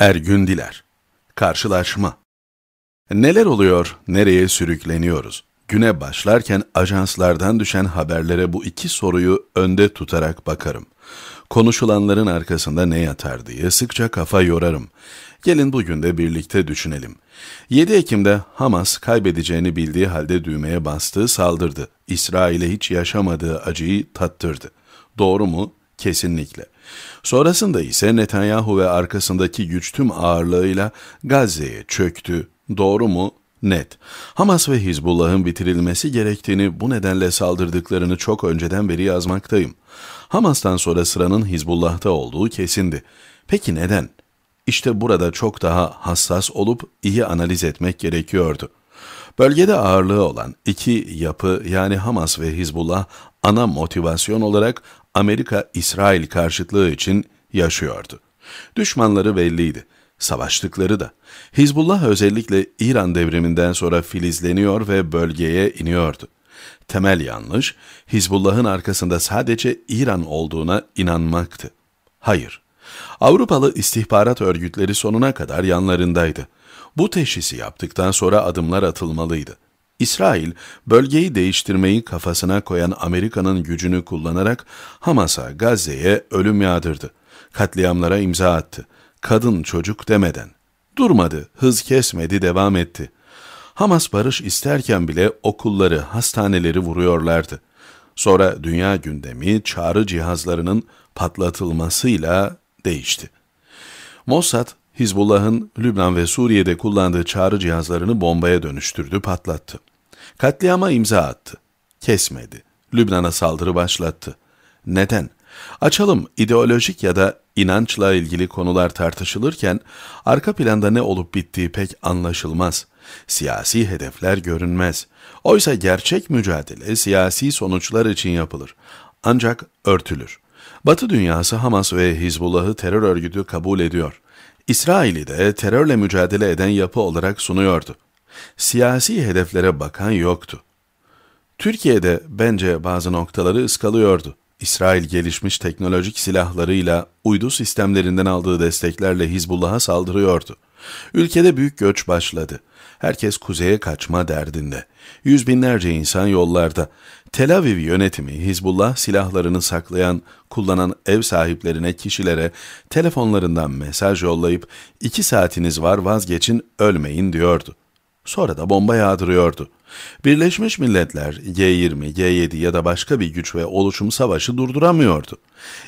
Ergün Diler Karşılaşma Neler oluyor, nereye sürükleniyoruz? Güne başlarken ajanslardan düşen haberlere bu iki soruyu önde tutarak bakarım. Konuşulanların arkasında ne yatar diye sıkça kafa yorarım. Gelin bugün de birlikte düşünelim. 7 Ekim'de Hamas kaybedeceğini bildiği halde düğmeye bastığı saldırdı. İsrail'e hiç yaşamadığı acıyı tattırdı. Doğru mu? Kesinlikle. Sonrasında ise Netanyahu ve arkasındaki güç tüm ağırlığıyla Gazze'ye çöktü. Doğru mu? Net. Hamas ve Hizbullah'ın bitirilmesi gerektiğini bu nedenle saldırdıklarını çok önceden beri yazmaktayım. Hamas'tan sonra sıranın Hizbullah'ta olduğu kesindi. Peki neden? İşte burada çok daha hassas olup iyi analiz etmek gerekiyordu. Bölgede ağırlığı olan iki yapı yani Hamas ve Hizbullah ana motivasyon olarak Amerika-İsrail karşıtlığı için yaşıyordu. Düşmanları belliydi. Savaştıkları da. Hizbullah özellikle İran devriminden sonra filizleniyor ve bölgeye iniyordu. Temel yanlış, Hizbullah'ın arkasında sadece İran olduğuna inanmaktı. Hayır, Avrupalı istihbarat örgütleri sonuna kadar yanlarındaydı. Bu teşhisi yaptıktan sonra adımlar atılmalıydı. İsrail, bölgeyi değiştirmeyi kafasına koyan Amerika'nın gücünü kullanarak Hamas'a, Gazze'ye ölüm yağdırdı. Katliamlara imza attı. Kadın çocuk demeden. Durmadı, hız kesmedi, devam etti. Hamas barış isterken bile okulları, hastaneleri vuruyorlardı. Sonra dünya gündemi çağrı cihazlarının patlatılmasıyla değişti. Mossad, Hizbullah'ın Lübnan ve Suriye'de kullandığı çağrı cihazlarını bombaya dönüştürdü, patlattı. Katliama imza attı. Kesmedi. Lübnan'a saldırı başlattı. Neden? Açalım ideolojik ya da inançla ilgili konular tartışılırken arka planda ne olup bittiği pek anlaşılmaz. Siyasi hedefler görünmez. Oysa gerçek mücadele siyasi sonuçlar için yapılır. Ancak örtülür. Batı dünyası Hamas ve Hizbullah'ı terör örgütü kabul ediyor. İsrail'i de terörle mücadele eden yapı olarak sunuyordu. Siyasi hedeflere bakan yoktu. Türkiye'de bence bazı noktaları ıskalıyordu. İsrail gelişmiş teknolojik silahlarıyla, uydu sistemlerinden aldığı desteklerle Hizbullah'a saldırıyordu. Ülkede büyük göç başladı. Herkes kuzeye kaçma derdinde. Yüz binlerce insan yollarda. Tel Aviv yönetimi Hizbullah silahlarını saklayan, kullanan ev sahiplerine, kişilere telefonlarından mesaj yollayıp iki saatiniz var vazgeçin ölmeyin diyordu. Sonra da bomba yağdırıyordu. Birleşmiş Milletler G20, G7 ya da başka bir güç ve oluşum savaşı durduramıyordu.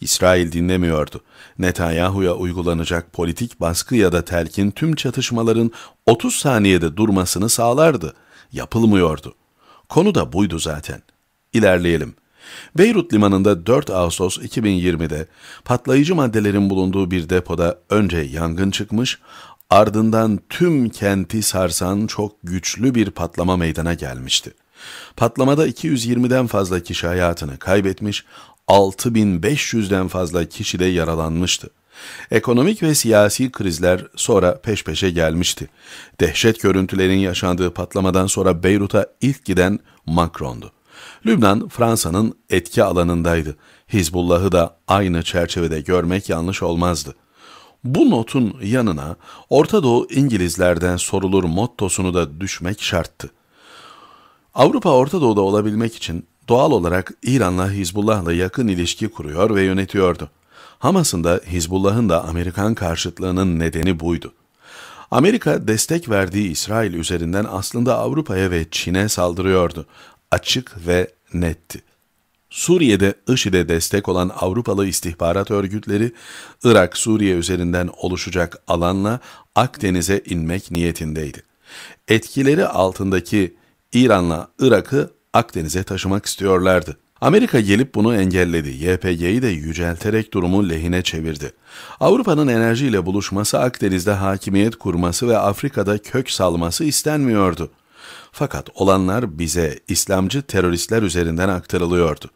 İsrail dinlemiyordu. Netanyahu'ya uygulanacak politik baskı ya da telkin tüm çatışmaların 30 saniyede durmasını sağlardı. Yapılmıyordu. Konu da buydu zaten. İlerleyelim. Beyrut limanında 4 Ağustos 2020'de patlayıcı maddelerin bulunduğu bir depoda önce yangın çıkmış, Ardından tüm kenti sarsan çok güçlü bir patlama meydana gelmişti. Patlamada 220'den fazla kişi hayatını kaybetmiş, 6500'den fazla kişi de yaralanmıştı. Ekonomik ve siyasi krizler sonra peş peşe gelmişti. Dehşet görüntülerin yaşandığı patlamadan sonra Beyrut'a ilk giden Macron'du. Lübnan Fransa'nın etki alanındaydı. Hizbullah'ı da aynı çerçevede görmek yanlış olmazdı. Bu notun yanına Orta Doğu İngilizlerden sorulur mottosunu da düşmek şarttı. Avrupa Orta Doğu'da olabilmek için doğal olarak İran'la Hizbullah'la yakın ilişki kuruyor ve yönetiyordu. Hamas'ın da Hizbullah'ın da Amerikan karşıtlığının nedeni buydu. Amerika destek verdiği İsrail üzerinden aslında Avrupa'ya ve Çin'e saldırıyordu. Açık ve netti. Suriye'de IŞİD'e destek olan Avrupalı istihbarat örgütleri, Irak-Suriye üzerinden oluşacak alanla Akdeniz'e inmek niyetindeydi. Etkileri altındaki İran'la Irak'ı Akdeniz'e taşımak istiyorlardı. Amerika gelip bunu engelledi. YPG'yi de yücelterek durumu lehine çevirdi. Avrupa'nın enerjiyle buluşması, Akdeniz'de hakimiyet kurması ve Afrika'da kök salması istenmiyordu. Fakat olanlar bize İslamcı teröristler üzerinden aktarılıyordu.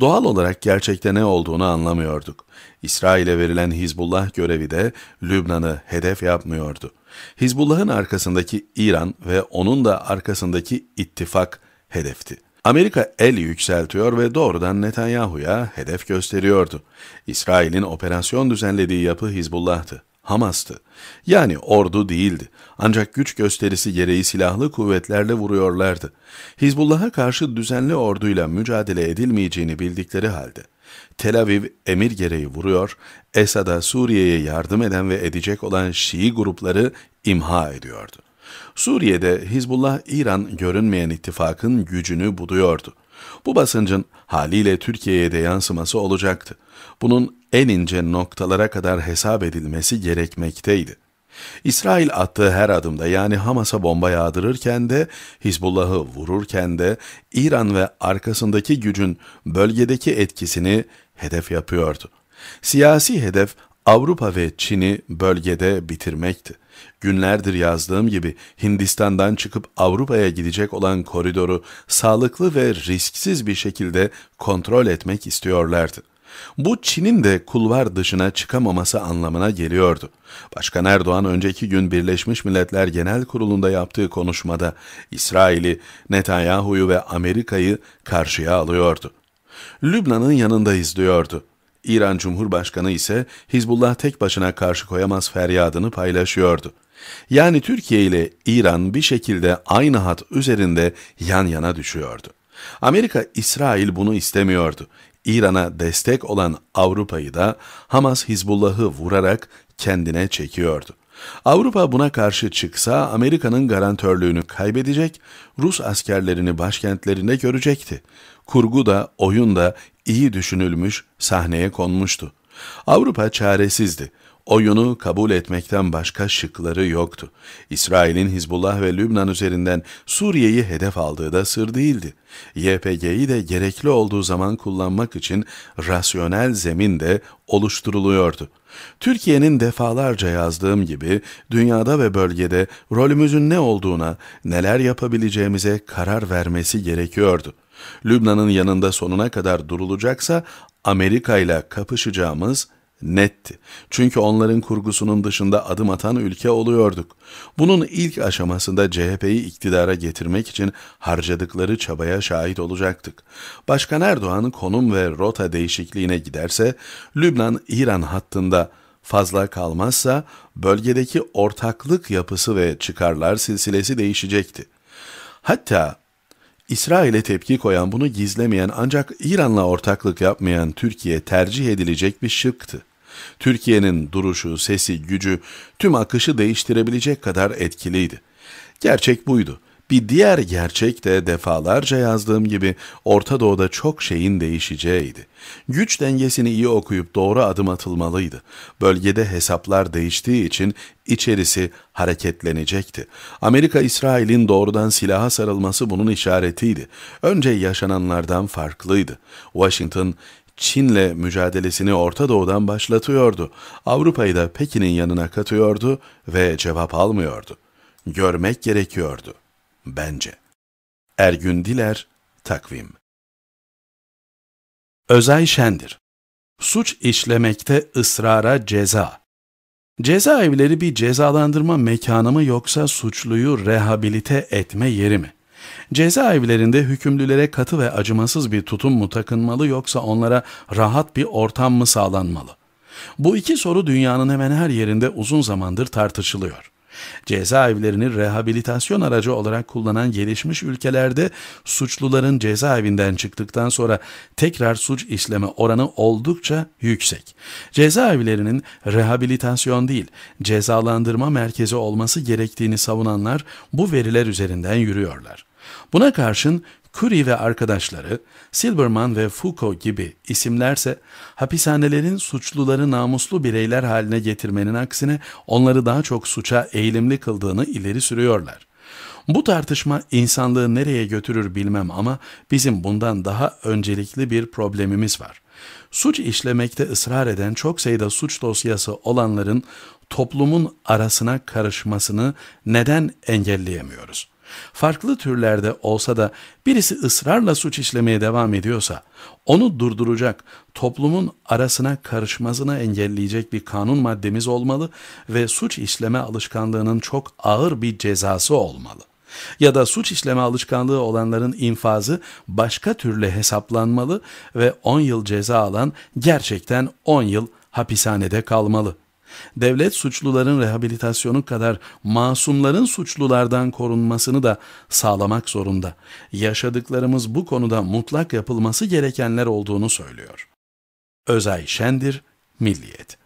Doğal olarak gerçekte ne olduğunu anlamıyorduk. İsrail'e verilen Hizbullah görevi de Lübnan'ı hedef yapmıyordu. Hizbullah'ın arkasındaki İran ve onun da arkasındaki ittifak hedefti. Amerika el yükseltiyor ve doğrudan Netanyahu'ya hedef gösteriyordu. İsrail'in operasyon düzenlediği yapı Hizbullah'tı. Hamas'tı. Yani ordu değildi. Ancak güç gösterisi gereği silahlı kuvvetlerle vuruyorlardı. Hizbullah'a karşı düzenli orduyla mücadele edilmeyeceğini bildikleri halde. Tel Aviv emir gereği vuruyor, Esad'a Suriye'ye yardım eden ve edecek olan Şii grupları imha ediyordu. Suriye'de Hizbullah İran görünmeyen ittifakın gücünü buduyordu. Bu basıncın haliyle Türkiye'ye de yansıması olacaktı. Bunun en ince noktalara kadar hesap edilmesi gerekmekteydi. İsrail attığı her adımda yani Hamas'a bomba yağdırırken de, Hizbullah'ı vururken de İran ve arkasındaki gücün bölgedeki etkisini hedef yapıyordu. Siyasi hedef Avrupa ve Çin'i bölgede bitirmekti. Günlerdir yazdığım gibi Hindistan'dan çıkıp Avrupa'ya gidecek olan koridoru sağlıklı ve risksiz bir şekilde kontrol etmek istiyorlardı. Bu Çin'in de kulvar dışına çıkamaması anlamına geliyordu. Başkan Erdoğan önceki gün Birleşmiş Milletler Genel Kurulu'nda yaptığı konuşmada İsrail'i, Netanyahu'yu ve Amerika'yı karşıya alıyordu. Lübnan'ın yanındayız diyordu. İran Cumhurbaşkanı ise Hizbullah tek başına karşı koyamaz feryadını paylaşıyordu. Yani Türkiye ile İran bir şekilde aynı hat üzerinde yan yana düşüyordu. Amerika İsrail bunu istemiyordu. İran'a destek olan Avrupa'yı da Hamas Hizbullah'ı vurarak kendine çekiyordu. Avrupa buna karşı çıksa Amerika'nın garantörlüğünü kaybedecek, Rus askerlerini başkentlerinde görecekti. Kurgu da oyun da iyi düşünülmüş, sahneye konmuştu. Avrupa çaresizdi. Oyunu kabul etmekten başka şıkları yoktu. İsrail'in Hizbullah ve Lübnan üzerinden Suriye'yi hedef aldığı da sır değildi. YPG'yi de gerekli olduğu zaman kullanmak için rasyonel zemin de oluşturuluyordu. Türkiye'nin defalarca yazdığım gibi dünyada ve bölgede rolümüzün ne olduğuna, neler yapabileceğimize karar vermesi gerekiyordu. Lübnan'ın yanında sonuna kadar durulacaksa Amerika ile kapışacağımız netti. Çünkü onların kurgusunun dışında adım atan ülke oluyorduk. Bunun ilk aşamasında CHP'yi iktidara getirmek için harcadıkları çabaya şahit olacaktık. Başkan Erdoğan konum ve rota değişikliğine giderse, Lübnan-İran hattında fazla kalmazsa bölgedeki ortaklık yapısı ve çıkarlar silsilesi değişecekti. Hatta İsrail'e tepki koyan bunu gizlemeyen ancak İran'la ortaklık yapmayan Türkiye tercih edilecek bir şıktı. Türkiye'nin duruşu, sesi, gücü tüm akışı değiştirebilecek kadar etkiliydi. Gerçek buydu. Bir diğer gerçek de defalarca yazdığım gibi Orta Doğu'da çok şeyin değişeceğiydi. Güç dengesini iyi okuyup doğru adım atılmalıydı. Bölgede hesaplar değiştiği için içerisi hareketlenecekti. Amerika İsrail'in doğrudan silaha sarılması bunun işaretiydi. Önce yaşananlardan farklıydı. Washington Çin'le mücadelesini Orta Doğu'dan başlatıyordu. Avrupa'yı da Pekin'in yanına katıyordu ve cevap almıyordu. Görmek gerekiyordu bence. Ergün Diler, Takvim Özay Şendir Suç işlemekte ısrara ceza. Cezaevleri bir cezalandırma mekanı mı yoksa suçluyu rehabilite etme yeri mi? Cezaevlerinde hükümlülere katı ve acımasız bir tutum mu takınmalı yoksa onlara rahat bir ortam mı sağlanmalı? Bu iki soru dünyanın hemen her yerinde uzun zamandır tartışılıyor. Cezaevlerini rehabilitasyon aracı olarak kullanan gelişmiş ülkelerde suçluların cezaevinden çıktıktan sonra tekrar suç işleme oranı oldukça yüksek. Cezaevlerinin rehabilitasyon değil, cezalandırma merkezi olması gerektiğini savunanlar bu veriler üzerinden yürüyorlar. Buna karşın Curie ve arkadaşları, Silberman ve Foucault gibi isimlerse hapishanelerin suçluları namuslu bireyler haline getirmenin aksine onları daha çok suça eğilimli kıldığını ileri sürüyorlar. Bu tartışma insanlığı nereye götürür bilmem ama bizim bundan daha öncelikli bir problemimiz var. Suç işlemekte ısrar eden çok sayıda suç dosyası olanların toplumun arasına karışmasını neden engelleyemiyoruz? farklı türlerde olsa da birisi ısrarla suç işlemeye devam ediyorsa, onu durduracak, toplumun arasına karışmasını engelleyecek bir kanun maddemiz olmalı ve suç işleme alışkanlığının çok ağır bir cezası olmalı ya da suç işleme alışkanlığı olanların infazı başka türlü hesaplanmalı ve 10 yıl ceza alan gerçekten 10 yıl hapishanede kalmalı. Devlet suçluların rehabilitasyonu kadar masumların suçlulardan korunmasını da sağlamak zorunda. Yaşadıklarımız bu konuda mutlak yapılması gerekenler olduğunu söylüyor. Özay Şendir, Milliyet